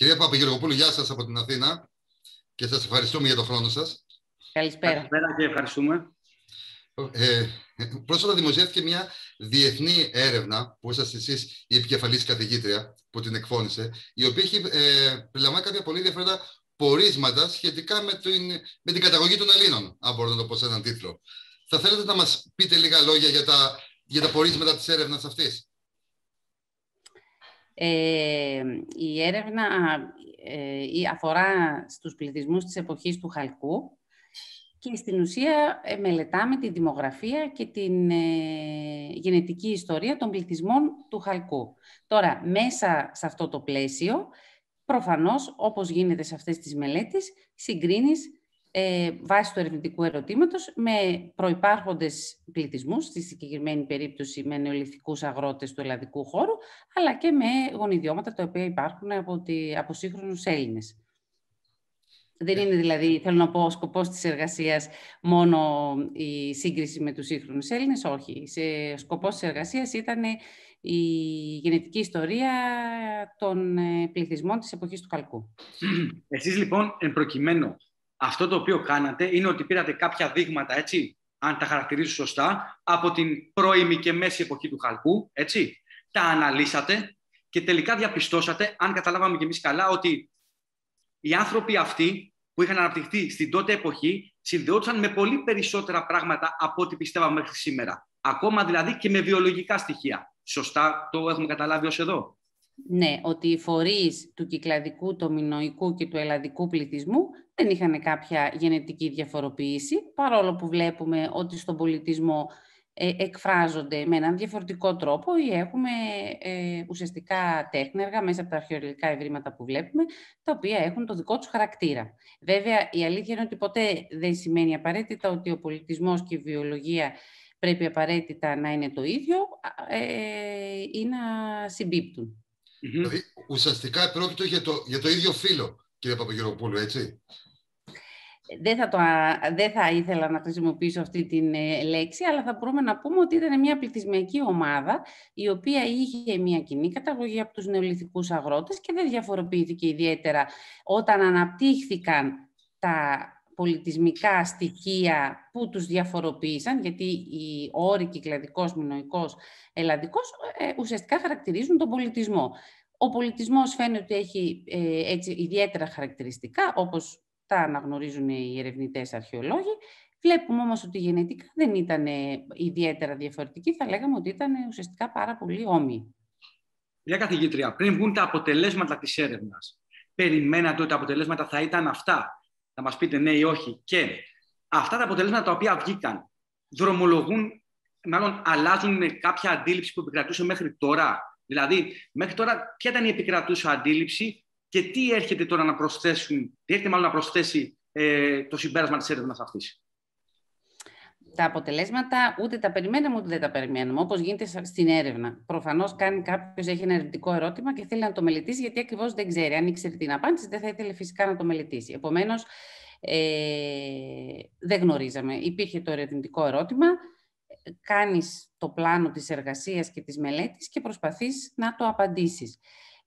Κυρία Παπαγεωργοπούλου, γεια σας από την Αθήνα και σας ευχαριστούμε για τον χρόνο σας. Καλησπέρα. Καλησπέρα και ευχαριστούμε. Ε, πρόσφατα δημοσιεύτηκε μια διεθνή έρευνα που είσαστε εσείς η επικεφαλής καθηγήτρια που την εκφώνησε, η οποία έχει ε, περιλαμβάνει κάποια πολύ ενδιαφέροντα πορίσματα σχετικά με την, με την καταγωγή των Ελλήνων, αν μπορώ να το πω σε έναν τίτλο. Θα θέλετε να μας πείτε λίγα λόγια για τα, για τα πορίσματα της έρευνας αυτής. Ε, η έρευνα ε, αφορά στους πληθυσμούς της εποχής του Χαλκού και στην ουσία ε, μελετάμε τη δημογραφία και την ε, γενετική ιστορία των πληθυσμών του Χαλκού. Τώρα, μέσα σε αυτό το πλαίσιο, προφανώς, όπως γίνεται σε αυτές τις μελέτες, συγκρίνεις ε, βάσει του ερευνητικού ερωτήματος με προϋπάρχοντες πληθυσμούς, στη συγκεκριμένη περίπτωση με νεολιθικούς αγρότες του ελλαδικού χώρου, αλλά και με γονιδιώματα τα οποία υπάρχουν από, τη, από σύγχρονους Έλληνες. Δεν ναι. είναι δηλαδή, θέλω να πω, ο σκοπός της εργασίας μόνο η σύγκριση με τους σύγχρονους Έλληνες, όχι. Ο σκοπός της εργασίας ήταν η γενετική ιστορία των ε, πληθυσμών της εποχής του Καλκού. Εσείς, λοιπόν, εν προκειμένου, αυτό το οποίο κάνατε είναι ότι πήρατε κάποια δείγματα, έτσι, αν τα χαρακτηρίζω σωστά, από την πρώιμη και μέση εποχή του χαλκού, έτσι. Τα αναλύσατε και τελικά διαπιστώσατε, αν καταλάβαμε κι εμείς καλά, ότι οι άνθρωποι αυτοί που είχαν αναπτυχθεί στην τότε εποχή συνδεόντουσαν με πολύ περισσότερα πράγματα από ό,τι πιστεύαμε μέχρι σήμερα. Ακόμα δηλαδή και με βιολογικά στοιχεία. Σωστά το έχουμε καταλάβει ως εδώ ναι, ότι οι φορείς του κυκλαδικού, του τομινοϊκού και του ελλαδικού πληθυσμού δεν είχαν κάποια γενετική διαφοροποίηση, παρόλο που βλέπουμε ότι στον πολιτισμό ε, εκφράζονται με έναν διαφορετικό τρόπο ή έχουμε ε, ουσιαστικά τέχνεργα μέσα από τα αρχαιολογικά ευρήματα που βλέπουμε, τα οποία έχουν το δικό τους χαρακτήρα. Βέβαια, η εχουμε ουσιαστικα τεχνεργα μεσα απο είναι ότι ποτέ δεν σημαίνει απαραίτητα ότι ο πολιτισμός και η βιολογία πρέπει απαραίτητα να είναι το ίδιο ε, ή να συμπίπτουν. Mm-hmm. Δηλαδή, ουσιαστικά πρόκειται για το, για το ίδιο φύλλο, κύριε Παπαγεροπούλου, έτσι. Δεν θα, το, δεν θα ήθελα να χρησιμοποιήσω αυτή την ε, λέξη, αλλά θα μπορούμε να πούμε ότι ήταν μια πληθυσμιακή ομάδα, η οποία είχε μια κοινή καταγωγή από τους νεολυθικούς αγρότες και δεν διαφοροποιήθηκε ιδιαίτερα όταν αναπτύχθηκαν τα πολιτισμικά στοιχεία που τους διαφοροποίησαν, γιατί οι όροι κυκλαδικός, μηνοϊκός, ελλαδικός ε, ουσιαστικά χαρακτηρίζουν τον πολιτισμό. Ο πολιτισμός φαίνεται ότι έχει ε, έτσι, ιδιαίτερα χαρακτηριστικά, όπως τα αναγνωρίζουν οι ερευνητές αρχαιολόγοι. Βλέπουμε όμως ότι γενετικά δεν ήταν ε, ιδιαίτερα διαφορετική, θα λέγαμε ότι ήταν ουσιαστικά πάρα πολύ όμοιοι. Για καθηγήτρια, πριν βγουν τα αποτελέσματα της έρευνας, περιμένατε ότι τα αποτελέσματα θα ήταν αυτά να μας πείτε ναι ή όχι. Και αυτά τα αποτελέσματα τα οποία βγήκαν δρομολογούν, μάλλον αλλάζουν με κάποια αντίληψη που επικρατούσε μέχρι τώρα. Δηλαδή, μέχρι τώρα ποια ήταν η οχι και αυτα τα αποτελεσματα τα οποια βγηκαν δρομολογουν μαλλον αλλαζουν καποια αντίληψη και τι έρχεται τώρα να προσθέσουν, τι έρχεται μάλλον να προσθέσει ε, το συμπέρασμα της έρευνας αυτής τα αποτελέσματα ούτε τα περιμέναμε ούτε δεν τα περιμέναμε, όπως γίνεται στην έρευνα. Προφανώς, κάνει κάποιος έχει ένα ερευνητικό ερώτημα και θέλει να το μελετήσει, γιατί ακριβώς δεν ξέρει. Αν ήξερε την απάντηση, δεν θα ήθελε φυσικά να το μελετήσει. Επομένως, ε, δεν γνωρίζαμε. Υπήρχε το ερευνητικό ερώτημα, κάνεις το πλάνο της εργασίας και της μελέτης και προσπαθείς να το απαντήσεις.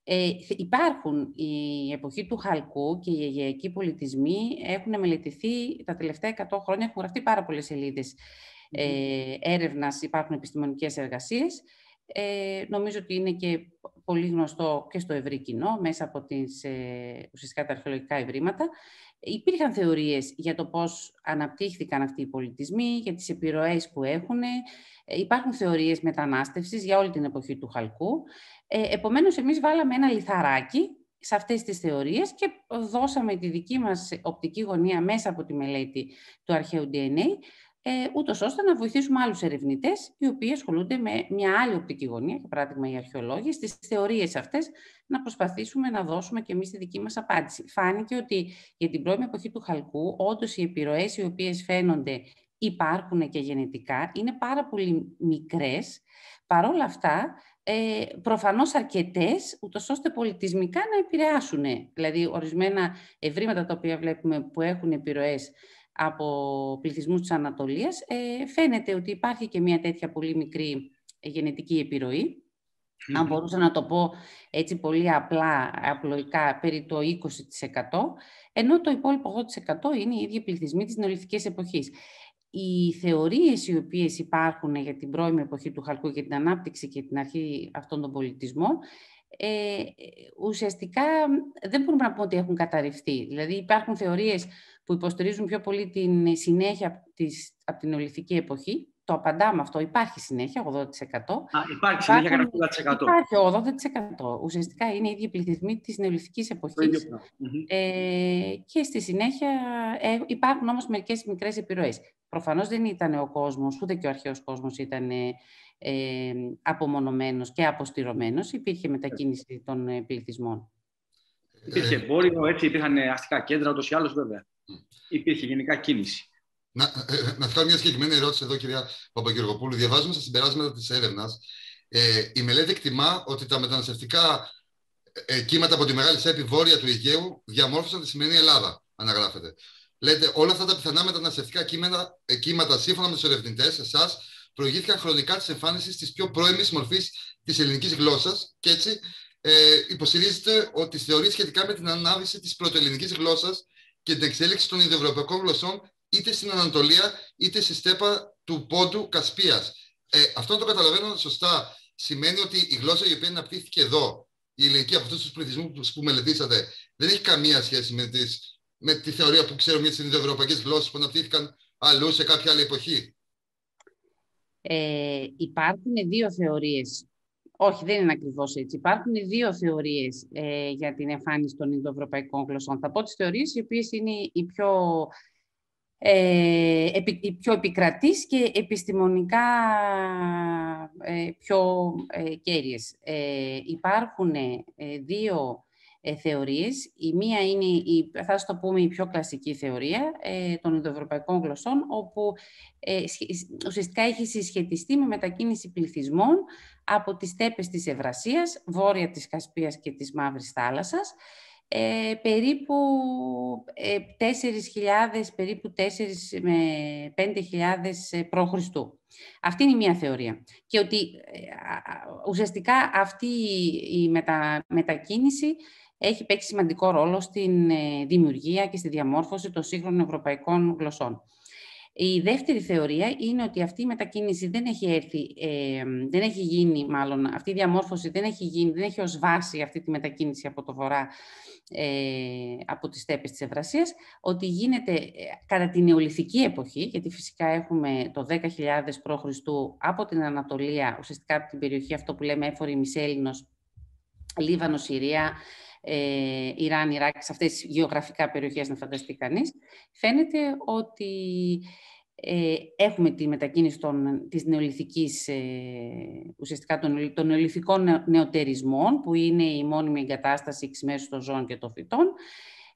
Ε, υπάρχουν η εποχή του χαλκού και οι αιγαϊκοί πολιτισμοί έχουν μελετηθεί τα τελευταία 100 χρόνια, έχουν γραφτεί πάρα πολλές σελίδες mm-hmm. ε, έρευνας, υπάρχουν επιστημονικές εργασίες. Ε, νομίζω ότι είναι και πολύ γνωστό και στο ευρύ κοινό, μέσα από τις, ε, ουσιαστικά τα αρχαιολογικά ευρήματα. Υπήρχαν θεωρίες για το πώς αναπτύχθηκαν αυτοί οι πολιτισμοί, για τις επιρροές που έχουν. Ε, υπάρχουν θεωρίες μετανάστευσης για όλη την εποχή του Χαλκού. Ε, επομένως, εμείς βάλαμε ένα λιθαράκι σε αυτές τις θεωρίες και δώσαμε τη δική μας οπτική γωνία μέσα από τη μελέτη του αρχαίου DNA ε, ούτως ώστε να βοηθήσουμε άλλους ερευνητές οι οποίοι ασχολούνται με μια άλλη οπτική γωνία, για παράδειγμα οι αρχαιολόγοι, στις θεωρίες αυτές να προσπαθήσουμε να δώσουμε και εμείς τη δική μας απάντηση. Φάνηκε ότι για την πρώιμη εποχή του Χαλκού, όντως οι επιρροές οι οποίες φαίνονται υπάρχουν και γενετικά, είναι πάρα πολύ μικρές. παρόλα αυτά, ε, προφανώς αρκετές, ούτως ώστε πολιτισμικά να επηρεάσουν. Δηλαδή, ορισμένα ευρήματα τα οποία βλέπουμε που έχουν επιρροές από πληθυσμούς της Ανατολίας, ε, φαίνεται ότι υπάρχει και μια τέτοια πολύ μικρή ε, γενετική Αν μπορούσα να το πω έτσι πολύ απλά, απλοϊκά, περί το 20%, ενώ το υπόλοιπο 80% είναι οι ίδιοι πληθυσμοί της νεολυθικής εποχής. Οι θεωρίες οι οποίες υπάρχουν για την πρώιμη εποχή του χαλκού και την ανάπτυξη και την αρχή αυτών των πολιτισμών ε, ουσιαστικά δεν μπορούμε να πούμε ότι έχουν καταρριφθεί. Δηλαδή υπάρχουν θεωρίες που υποστηρίζουν πιο πολύ την συνέχεια της, από την ολυθική εποχή. Το απαντάμε αυτό. Υπάρχει συνέχεια, 80%. Α, υπάρχει συνέχεια κατά 80%. Υπάρχει 80%. Ουσιαστικά είναι οι ίδιοι πληθυσμοί της νεολυθικής εποχής. Ε, και στη συνέχεια ε, υπάρχουν όμως μερικές μικρές επιρροές. Προφανώς δεν ήταν ο κόσμος, ούτε και ο αρχαίος κόσμος ήταν ε, ε, απομονωμένος και αποστηρωμένος. Υπήρχε μετακίνηση των ε, πληθυσμών. Υπήρχε εμπόριο, έτσι υπήρχαν ε, αστικά κέντρα, ούτως ή άλλως βέβαια. Υπήρχε γενικά κίνηση. Να, ε, ε να μια συγκεκριμένη ερώτηση εδώ, κυρία Παπαγεωργοπούλου. Διαβάζουμε στα συμπεράσματα της έρευνας. Ε, η μελέτη εκτιμά ότι τα μεταναστευτικά ε, κύματα από τη Μεγάλη Σέπη βόρεια του Αιγαίου διαμόρφωσαν τη σημερινή Ελλάδα, αναγράφεται. Λέτε, όλα αυτά τα πιθανά μεταναστευτικά κύματα σύμφωνα με τους ερευνητές, εσάς, προηγήθηκαν χρονικά τη εμφάνιση της πιο πρώιμης μορφής της ελληνικής γλώσσας και έτσι ε, υποστηρίζεται ότι θεωρεί σχετικά με την ανάβηση της πρωτοελληνικής γλώσσας και την εξέλιξη των ιδεοευρωπαϊκών γλωσσών είτε στην Ανατολία είτε στη στέπα του πόντου Κασπίας. Ε, αυτό το καταλαβαίνω σωστά. Σημαίνει ότι η γλώσσα η οποία αναπτύχθηκε εδώ, η ελληνική από αυτούς τους πληθυσμούς που μελετήσατε, δεν έχει καμία σχέση με, τις, με τη θεωρία που ξέρουμε για τι ευρωπαϊκέ γλώσσε που αναπτύχθηκαν αλλού σε κάποια άλλη εποχή. Ε, υπάρχουν δύο θεωρίες. Όχι, δεν είναι ακριβώς έτσι. Υπάρχουν δύο θεωρίες ε, για την εμφάνιση των Ινδοευρωπαϊκών γλωσσών. Θα πω τις θεωρίες οι οποίες είναι οι πιο, ε, πιο επικρατείς και επιστημονικά ε, πιο ε, κέρυες. Ε, υπάρχουν δύο ε, θεωρίες. Η μία είναι, η, θα το πούμε, η πιο κλασική θεωρία ε, των Ινδοευρωπαϊκών γλωσσών, όπου ε, ουσιαστικά έχει συσχετιστεί με μετακίνηση πληθυσμών από τις τέπε της Ευρασίας, βόρεια της Κασπίας και της Μαύρης Θάλασσας, ε, περίπου ε, 4.000, περίπου 4 με 5.000 ε, π.Χ. Αυτή είναι η μία θεωρία. Και ότι ε, ουσιαστικά αυτή η μετα, μετακίνηση έχει παίξει σημαντικό ρόλο στην ε, δημιουργία και στη διαμόρφωση των σύγχρονων ευρωπαϊκών γλωσσών. Η δεύτερη θεωρία είναι ότι αυτή η μετακίνηση δεν έχει, έρθει, ε, δεν έχει γίνει, μάλλον αυτή η διαμόρφωση δεν έχει γίνει, δεν έχει ως βάση αυτή τη μετακίνηση από το βορρά, ε, από τις στέπες της Ευρασίας, ότι γίνεται ε, κατά την νεολιθική εποχή, γιατί φυσικά έχουμε το 10.000 π.Χ. από την Ανατολία, ουσιαστικά από την περιοχή αυτό που λέμε έφορη Μισέλληνος, Λίβανος, Συρία, ε, Ιράν, Ιράκ, σε αυτές τις γεωγραφικά περιοχές να φανταστεί κανείς, φαίνεται ότι ε, έχουμε τη μετακίνηση των, της νεολιθικής, ε, ουσιαστικά των, των νεολυθικών νεοτερισμών, που είναι η μόνιμη εγκατάσταση εξημέρωσης των ζώων και των φυτών,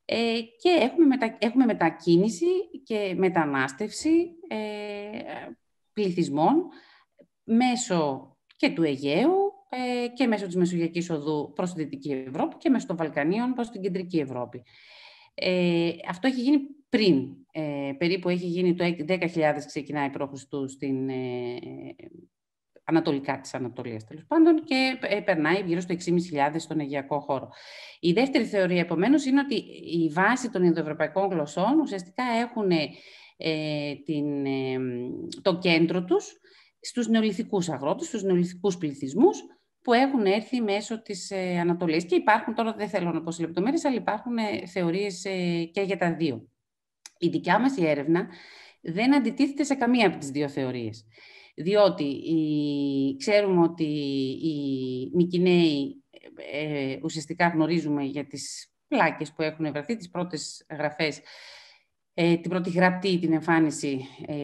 ε, και έχουμε, έχουμε μετακίνηση και μετανάστευση ε, πληθυσμών μέσω και του Αιγαίου, ε, και μέσω της Μεσογειακής Οδού προς τη Δυτική Ευρώπη και μέσω των Βαλκανίων προς την Κεντρική Ευρώπη. Ε, αυτό έχει γίνει πριν, ε, περίπου έχει γίνει το 10.000 ξεκινάει π.Χ. στην ε, ανατολικά της Ανατολίας τέλος πάντων και ε, περνάει γύρω στο 6.500 στον Αιγιακό χώρο. Η δεύτερη θεωρία επομένως είναι ότι η βάση των Ινδοευρωπαϊκών γλωσσών ουσιαστικά έχουν ε, την, ε, το κέντρο τους στους νεολυθικούς αγρότες, στους νεολυθικούς πληθυσμούς που έχουν έρθει μέσω της ε, ανατολής και υπάρχουν, τώρα δεν θέλω να πω σε λεπτομέρειες, αλλά υπάρχουν ε, θεωρίες ε, και για τα δύο. Η δικιά μας η έρευνα δεν αντιτίθεται σε καμία από τις δύο θεωρίες. Διότι ξέρουμε ότι οι Μικυναίοι ε, ουσιαστικά γνωρίζουμε για τις πλάκες που έχουν βρεθεί, τις πρώτες γραφές ε, την πρώτη γραπτή, την εμφάνιση ε,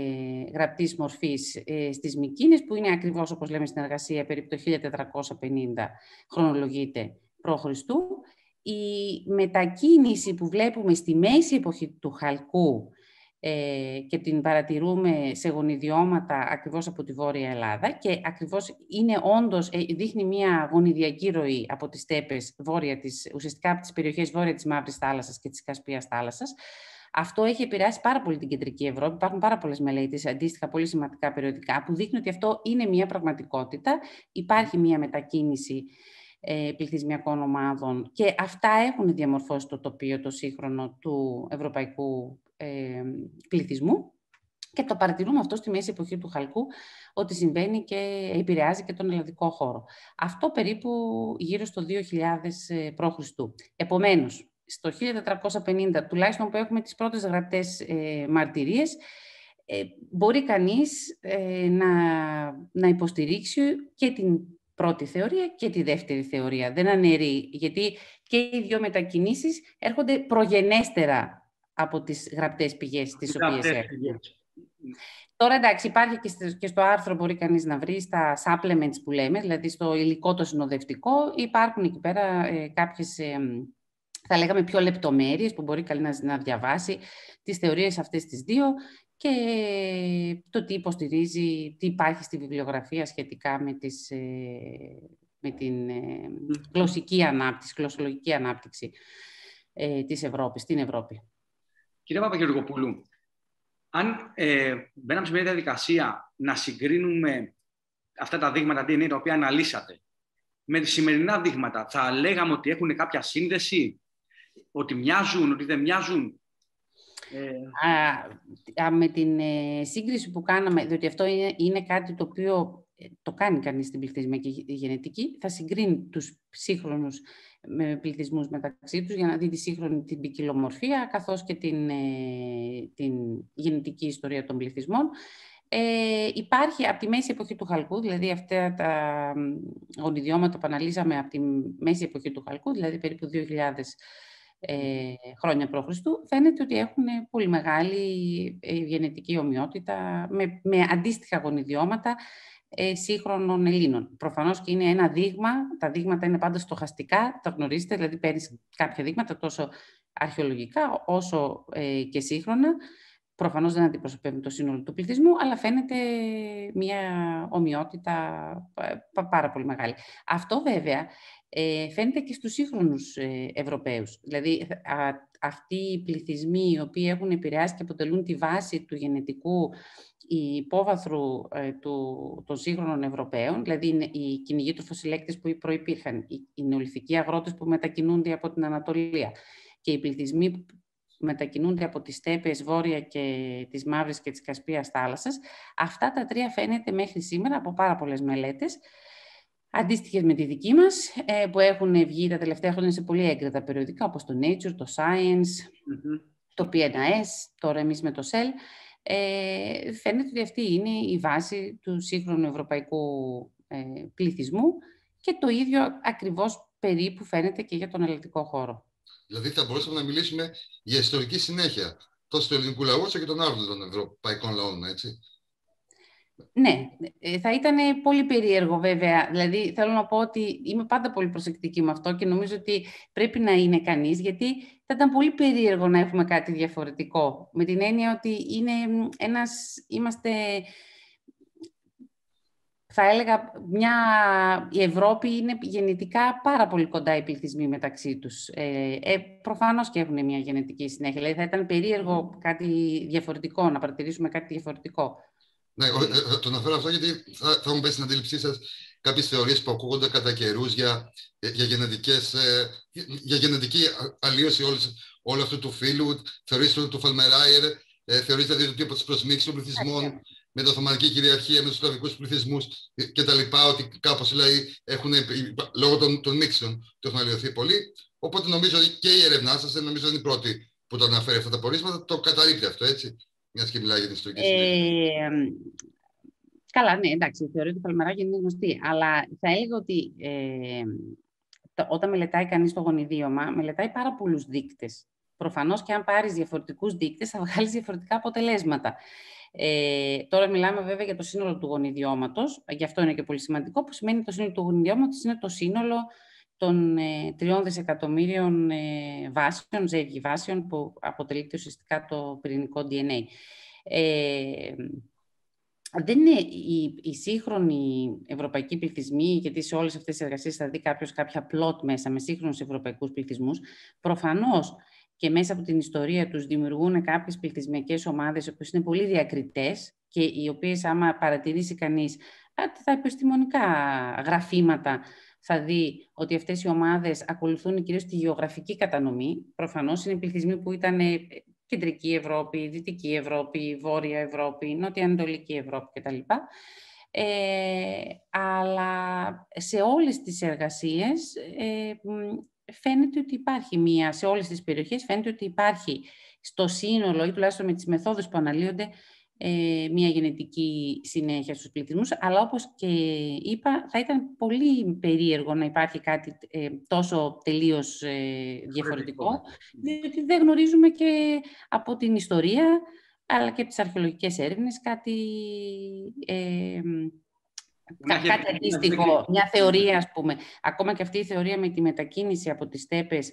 γραπτής μορφής ε, στις που είναι ακριβώς, όπως λέμε στην εργασία, περίπου το 1450 χρονολογείται π.Χ. Η μετακίνηση που βλέπουμε στη μέση εποχή του Χαλκού ε, και την παρατηρούμε σε γονιδιώματα ακριβώς από τη Βόρεια Ελλάδα και ακριβώς είναι όντως, ε, δείχνει μια γονιδιακή ροή από τις τέπες, βόρεια της, ουσιαστικά από τις περιοχές βόρεια της Μαύρης Θάλασσας και της Κασπίας Θάλασσας, αυτό έχει επηρεάσει πάρα πολύ την κεντρική Ευρώπη. Υπάρχουν πάρα πολλές μελέτες, αντίστοιχα πολύ σημαντικά περιοδικά, που δείχνουν ότι αυτό είναι μια πραγματικότητα. Υπάρχει μια μετακίνηση ε, πληθυσμιακών ομάδων και αυτά έχουν διαμορφώσει το τοπίο το σύγχρονο του ευρωπαϊκού ε, πληθυσμού και το παρατηρούμε αυτό στη μέση εποχή του Χαλκού ότι συμβαίνει και επηρεάζει και τον ελλαδικό χώρο. Αυτό περίπου γύρω στο 2000 ε, π.Χ. Επομένως, στο 1450, τουλάχιστον που έχουμε τις πρώτες γραπτές ε, μαρτυρίες, ε, μπορεί κανείς ε, να, να υποστηρίξει και την πρώτη θεωρία και τη δεύτερη θεωρία. Δεν αναιρεί, γιατί και οι δύο μετακινήσεις έρχονται προγενέστερα από τις γραπτές πηγές τις οποίες έρχονται. Τώρα εντάξει, υπάρχει και στο, και στο άρθρο μπορεί κανείς να βρει στα supplements που λέμε, δηλαδή στο υλικό το συνοδευτικό, υπάρχουν εκεί πέρα ε, κάποιες ε, θα λέγαμε πιο λεπτομέρειες που μπορεί καλή να, διαβάσει τις θεωρίες αυτές τις δύο και το τι υποστηρίζει, τι υπάρχει στη βιβλιογραφία σχετικά με, τις, ε, με την ε, γλωσσική ανάπτυξη, γλωσσολογική ανάπτυξη ε, της Ευρώπης, στην Ευρώπη. Κύριε Παπαγεωργοπούλου, αν ε, μπαίναμε σε μια διαδικασία να συγκρίνουμε αυτά τα δείγματα DNA τα οποία αναλύσατε με τις σημερινά δείγματα, θα λέγαμε ότι έχουν κάποια σύνδεση ότι μοιάζουν, ότι δεν μοιάζουν. Ε... Α, με την ε, σύγκριση που κάναμε, διότι αυτό είναι, είναι κάτι το οποίο ε, το κάνει κανείς στην πληθυσμιακή γενετική, θα συγκρίνει τους σύγχρονους με πληθυσμούς μεταξύ τους για να δει τη σύγχρονη την ποικιλομορφία καθώς και την, ε, την γενετική ιστορία των πληθυσμών. Ε, υπάρχει από τη μέση εποχή του χαλκού, δηλαδή αυτά τα ονειδιώματα που αναλύσαμε από τη μέση εποχή του χαλκού, δηλαδή περίπου 2.000 ε, χρόνια π.Χ. φαίνεται ότι έχουν πολύ μεγάλη ε, γενετική ομοιότητα με, με αντίστοιχα γονιδιώματα ε, σύγχρονων Ελλήνων. Προφανώς και είναι ένα δείγμα. Τα δείγματα είναι πάντα στοχαστικά, τα γνωρίζετε. Δηλαδή, παίρνεις κάποια δείγματα τόσο αρχαιολογικά όσο ε, και σύγχρονα. Προφανώς δεν αντιπροσωπεύουν το σύνολο του πληθυσμού, αλλά φαίνεται μια ομοιότητα ε, πάρα πολύ μεγάλη. Αυτό βέβαια ε, φαίνεται και στους σύγχρονους ε, Ευρωπαίους. Δηλαδή, α, αυτοί οι πληθυσμοί οι οποίοι έχουν επηρεάσει και αποτελούν τη βάση του γενετικού υπόβαθρου ε, του, των σύγχρονων Ευρωπαίων, δηλαδή οι κυνηγοί του φωσιλέκτες που προϋπήρχαν, οι, οι νεολυθικοί αγρότες που μετακινούνται από την Ανατολία και οι πληθυσμοί που μετακινούνται από τις στέπες βόρεια και τις Μαύρης και τη Κασπίας θάλασσας. Αυτά τα τρία φαίνεται μέχρι σήμερα από πάρα πολλές μελέτες αντίστοιχες με τη δική μας, ε, που έχουν βγει τα τελευταία χρόνια σε πολύ έγκριτα περιοδικά όπως το Nature, το Science, το PNAS, τώρα εμεί με το Cell. Ε, φαίνεται ότι αυτή είναι η βάση του σύγχρονου ευρωπαϊκού ε, πληθυσμού και το ίδιο ακριβώς περίπου φαίνεται και για τον ελληνικό χώρο. Δηλαδή θα μπορούσαμε να μιλήσουμε για ιστορική συνέχεια τόσο του ελληνικού λαού όσο και των άλλων ευρωπαϊκών λαών, έτσι. Ναι, ε, θα ήταν πολύ περίεργο βέβαια. Δηλαδή θέλω να πω ότι είμαι πάντα πολύ προσεκτική με αυτό και νομίζω ότι πρέπει να είναι κανείς γιατί θα ήταν πολύ περίεργο να έχουμε κάτι διαφορετικό. Με την έννοια ότι είναι ένας, είμαστε θα έλεγα, μια... η Ευρώπη είναι γενετικά πάρα πολύ κοντά οι πληθυσμοί μεταξύ τους. Ε, ε, προφανώς και έχουν μια γενετική συνέχεια. Δηλαδή θα ήταν περίεργο κάτι διαφορετικό, να παρατηρήσουμε κάτι διαφορετικό. Ναι, ε, ε, το αναφέρω αυτό γιατί θα, θα μου πέσει στην αντίληψή σας κάποιες θεωρίες που ακούγονται κατά καιρούς για, ε, για, για γενετική αλλίωση όλου αυτού του φύλου, θεωρίες του, του Φαλμεράιερ, θεωρίες δηλαδή ότι από της προσμίξης των πληθυσμών με την Οθωμανική κυριαρχία, με τους σλαβικού πληθυσμού κτλ. Ότι κάπως δηλαδή έχουν, λόγω των, των μίξεων, το έχουν αλλοιωθεί πολύ. Οπότε νομίζω ότι και η ερευνά σας, νομίζω ότι είναι η πρώτη που το αναφέρει αυτά τα πορίσματα, το καταρρύπτει αυτό, έτσι. Μιας και μιλάει για την ε, συνέχεια. Καλά, ναι, εντάξει, Θεωρώ ότι του Παλμεράκη είναι γνωστή. Αλλά θα έλεγα ότι ε, όταν μελετάει κανείς το γονιδίωμα, μελετάει πάρα πολλούς δείκτες. Προφανώς και αν πάρεις διαφορετικούς δείκτες, θα βγάλεις διαφορετικά αποτελέσματα. Ε, τώρα μιλάμε βέβαια για το σύνολο του γονιδιώματος, γι' αυτό είναι και πολύ σημαντικό, που σημαίνει το σύνολο του γονιδιώματος είναι το σύνολο των ε, 3 δισεκατομμύριων ε, βάσεων, ζεύγη βάσεων, που αποτελείται ουσιαστικά το πυρηνικό DNA. Ε, δεν είναι οι, σύγχρονοι ευρωπαϊκοί πληθυσμοί, γιατί σε όλες αυτές τις εργασίες θα δει κάποιος κάποια plot μέσα με σύγχρονους ευρωπαϊκούς πληθυσμούς, προφανώς και μέσα από την ιστορία τους δημιουργούν κάποιες πληθυσμιακές ομάδες που είναι πολύ διακριτές και οι οποίες άμα παρατηρήσει κανείς τα επιστημονικά γραφήματα θα δει ότι αυτές οι ομάδες ακολουθούν κυρίως τη γεωγραφική κατανομή. Προφανώς είναι πληθυσμοί που ήταν ε, κεντρική Ευρώπη, δυτική Ευρώπη, βόρεια νοτιοανατολική Ευρώπη κτλ. Ε, αλλά σε όλες τις εργασίες ε, φαίνεται ότι υπάρχει μία, σε όλες τις περιοχές φαίνεται ότι υπάρχει στο σύνολο ή τουλάχιστον με τις μεθόδους που αναλύονται ε, μια γενετική συνέχεια στους πληθυσμούς, αλλά όπως και είπα, θα ήταν πολύ περίεργο να υπάρχει κάτι ε, τόσο τελείως ε, διαφορετικό, διότι δεν γνωρίζουμε και από την ιστορία, αλλά και από τις αρχαιολογικές έρευνες, κάτι, αντίστοιχο, μια θεωρία, ας πούμε. Ακόμα και αυτή η θεωρία με τη μετακίνηση από τις τέπες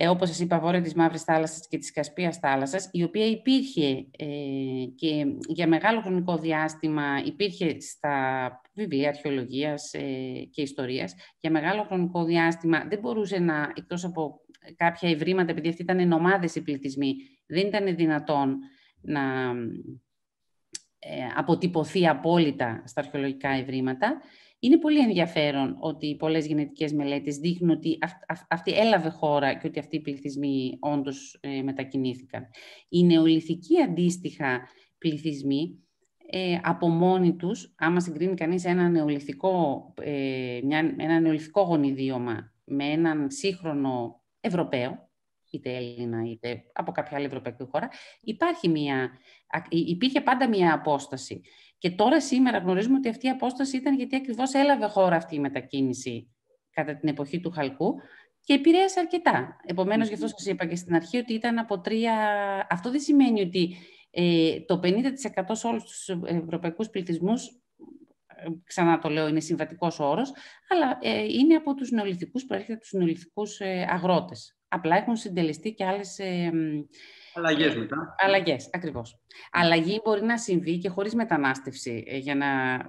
ε, όπως σας είπα, βόρεια της Μαύρης Θάλασσας και της Κασπίας Θάλασσας, η οποία υπήρχε ε, και για μεγάλο χρονικό διάστημα υπήρχε στα βιβλία αρχαιολογίας ε, και ιστορίας, για μεγάλο χρονικό διάστημα δεν μπορούσε να, εκτός από κάποια ευρήματα, επειδή αυτοί ήταν νομάδες οι πληθυσμοί, δεν ήταν δυνατόν να ε, αποτυπωθεί απόλυτα στα αρχαιολογικά ευρήματα. Είναι πολύ ενδιαφέρον ότι πολλές γενετικές μελέτες δείχνουν ότι αυτή έλαβε χώρα και ότι αυτοί οι πληθυσμοί όντως ε, μετακινήθηκαν. Οι νεολυθικοί αντίστοιχα πληθυσμοί ε, από μόνοι τους, άμα συγκρίνει κανείς ένα νεολυθικό, ε, μια, ένα νεολυθικό γονιδίωμα με έναν σύγχρονο Ευρωπαίο, είτε Έλληνα είτε από κάποια άλλη ευρωπαϊκή χώρα, υπάρχει υπήρχε πάντα μια απόσταση. Και τώρα σήμερα γνωρίζουμε ότι αυτή η απόσταση ήταν γιατί ακριβώς έλαβε χώρα αυτή η μετακίνηση κατά την εποχή του Χαλκού και επηρέασε αρκετά. γι' αυτό σας είπα και στην αρχή ότι ήταν από τρία... Αυτό δεν σημαίνει ότι ε, το 50% σε όλους τους ευρωπαϊκούς πληθυσμούς, ε, ξανά το λέω, είναι συμβατικός όρος, αλλά ε, είναι από τους νεολυθικούς, προέρχεται από τους αγρότες. Απλά έχουν συντελεστεί και άλλες. Ε, Αλλαγές μετά. Αλλαγές, ακριβώς. Ναι. Αλλαγή μπορεί να συμβεί και χωρίς μετανάστευση, ε, για να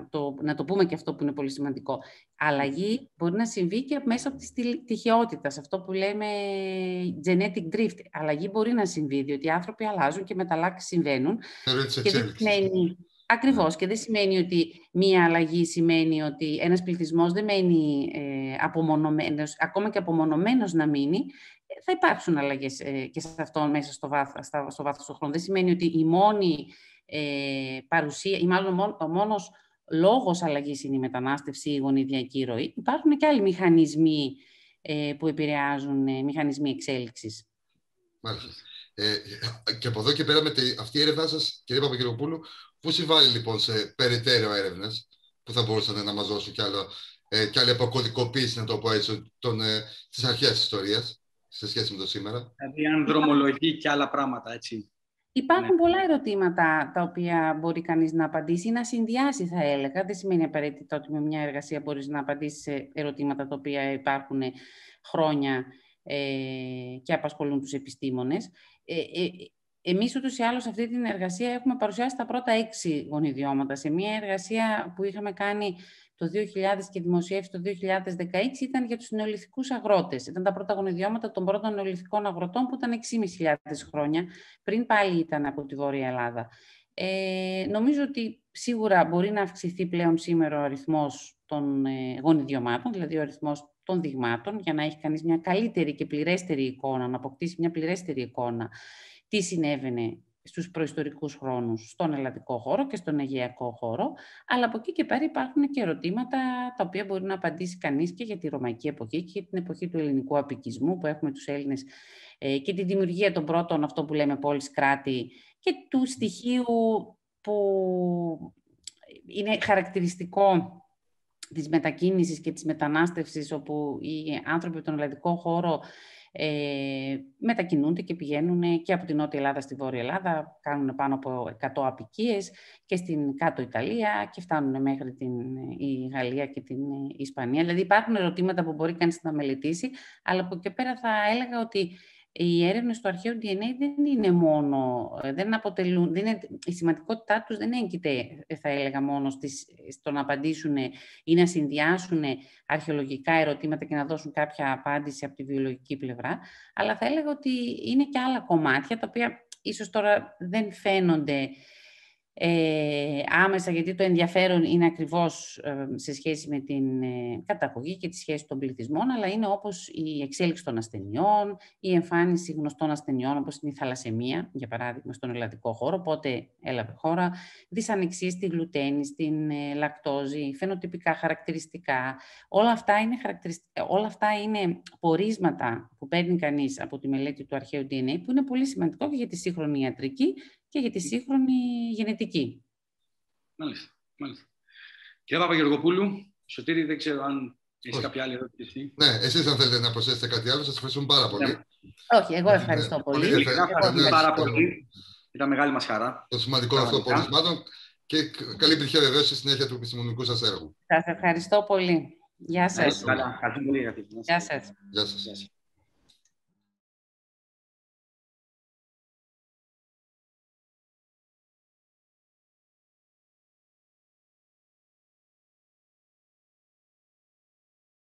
το, να το πούμε και αυτό που είναι πολύ σημαντικό. Αλλαγή μπορεί να συμβεί και μέσα από τη τυχεότητας, αυτό που λέμε ε, genetic drift. Αλλαγή μπορεί να συμβεί, διότι οι άνθρωποι αλλάζουν και μεταλλάξει συμβαίνουν. Και δεν σημαίνει... ακριβώς ναι. και δεν σημαίνει ότι μία αλλαγή σημαίνει ότι ένας πληθυσμός δεν μένει ε, απομονωμένος, ακόμα και απομονωμένος να μείνει, θα υπάρξουν αλλαγές ε, και σε αυτό μέσα στο βάθος, στο βάθος του χρόνου. Δεν σημαίνει ότι η μόνη ε, παρουσία, ή μάλλον ο μόνος λόγος αλλαγής είναι η μετανάστευση, η γονιδιακή η ροή. Υπάρχουν και άλλοι μηχανισμοί ε, που επηρεάζουν, μηχανισμοί εξέλιξης. Μάλιστα. Ε, και από εδώ και πέρα με τη, αυτή η έρευνά σας, κύριε Παπαγγελοπούλου, πού συμβάλλει λοιπόν σε περαιτέρω έρευνες που θα μπορούσαν να μας δώσουν κι άλλο, άλλη αποκωδικοποίηση, να το πω έτσι, τη αρχαία ιστορίας σε σχέση με το σήμερα. Δηλαδή αν δρομολογεί και άλλα πράγματα, έτσι. Υπάρχουν ναι. πολλά ερωτήματα τα οποία μπορεί κανείς να απαντήσει ή να συνδυάσει, θα έλεγα. Δεν σημαίνει απαραίτητα ότι με μια εργασία μπορείς να απαντήσεις σε ερωτήματα τα οποία υπάρχουν χρόνια ε, και απασχολούν τους επιστήμονες. Ε, ε, Εμείς ούτως ή άλλως, αυτή την εργασία έχουμε παρουσιάσει τα πρώτα έξι γονιδιώματα. Σε μια εργασία που είχαμε κάνει το 2000 και δημοσιεύσει το 2016 ήταν για τους νεολυθικούς αγρότες. Ήταν τα πρώτα γονιδιώματα των πρώτων νεολυθικών αγροτών που ήταν 6.500 χρόνια, πριν πάλι ήταν από τη Βόρεια Ελλάδα. Ε, νομίζω ότι σίγουρα μπορεί να αυξηθεί πλέον σήμερα ο αριθμός των ε, γονιδιωμάτων, δηλαδή ο αριθμός των δειγμάτων, για να έχει κανείς μια καλύτερη και πληρέστερη εικόνα, να αποκτήσει μια πληρέστερη εικόνα τι συνέβαινε στους προϊστορικούς χρόνους στον ελλαδικό χώρο και στον αιγαιακό χώρο, αλλά από εκεί και πέρα υπάρχουν και ερωτήματα τα οποία μπορεί να απαντήσει κανείς και για τη ρωμαϊκή εποχή και την εποχή του ελληνικού απικισμού που έχουμε τους Έλληνες ε, και τη δημιουργία των πρώτων, αυτό που λέμε, πόλης κράτη και του στοιχείου που είναι χαρακτηριστικό της μετακίνησης και της μετανάστευσης, όπου οι άνθρωποι από τον ελλαδικό χώρο ε, μετακινούνται και πηγαίνουν και από την Νότια Ελλάδα στη Βόρεια Ελλάδα, κάνουν πάνω από 100 απικίες και στην κάτω Ιταλία και φτάνουν μέχρι την ε, η Γαλλία και την ε, Ισπανία. Δηλαδή υπάρχουν ερωτήματα που μπορεί κανείς να μελετήσει, αλλά από εκεί πέρα θα έλεγα ότι οι έρευνες του αρχαίου DNA δεν είναι μόνο, ε, δεν αποτελούν, δεν είναι, η σημαντικότητά τους δεν έγκυται, ε, θα έλεγα, μόνο στο να απαντήσουν ε, ή να συνδυάσουν αρχαιολογικά ερωτήματα και να δώσουν κάποια απάντηση από τη βιολογική πλευρά, αλλά θα έλεγα ότι είναι και άλλα κομμάτια, τα οποία ίσως τώρα δεν φαίνονται ε, άμεσα, γιατί το ενδιαφέρον είναι ακριβώς σε σχέση με την ε, καταγωγή και τη σχέση των πληθυσμών, αλλά είναι όπως η εξέλιξη των ασθενειών, η εμφάνιση γνωστών ασθενειών, όπως είναι η θαλασσεμία, για παράδειγμα, στον ελλαδικό χώρο, πότε έλαβε χώρα, δυσανεξία στη γλουτένη, στην ε, λακτόζη, φαινοτυπικά χαρακτηριστικά. Όλα αυτά είναι, ορίσματα όλα αυτά είναι πορίσματα που παίρνει κανείς από τη μελέτη του αρχαίου DNA, που είναι πολύ σημαντικό και για τη σύγχρονη ιατρική και για τη σύγχρονη γενετική. Μάλιστα. μάλιστα. Κύριε Παπαγεργοπούλου, Σωτήρη, δεν ξέρω αν έχεις κάποια άλλη ερώτηση. Ναι, εσείς αν θέλετε να προσθέσετε κάτι άλλο, σας ευχαριστούμε πάρα πολύ. Ναι. Όχι, εγώ ναι, ευχαριστώ ναι. πολύ. Ευχαριστώ πάρα πολύ. Ήταν μεγάλη μας χαρά. Το σημαντικό αυτό πολιτισμάτων. και καλή επιτυχία βεβαίως στη συνέχεια του επιστημονικού σας έργου. Σας ευχαριστώ πολύ. Γεια σας. Γεια σας.